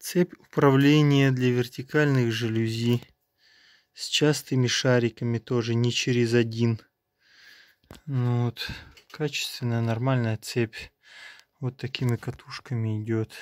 Цепь управления для вертикальных жалюзи с частыми шариками тоже не через один. Ну вот, качественная нормальная цепь. Вот такими катушками идет.